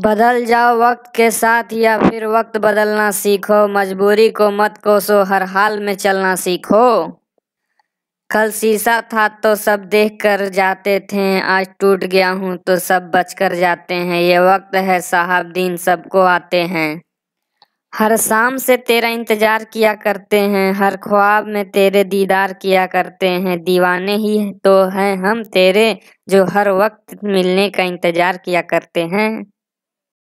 बदल जाओ वक्त के साथ या फिर वक्त बदलना सीखो मजबूरी को मत कोसो हर हाल में चलना सीखो कल शीशा था तो सब देख कर जाते थे आज टूट गया हूँ तो सब बच कर जाते हैं ये वक्त है साहब दिन सबको आते हैं हर शाम से तेरा इंतजार किया करते हैं हर ख्वाब में तेरे दीदार किया करते हैं दीवाने ही तो हैं हम तेरे जो हर वक्त मिलने का इंतजार किया करते हैं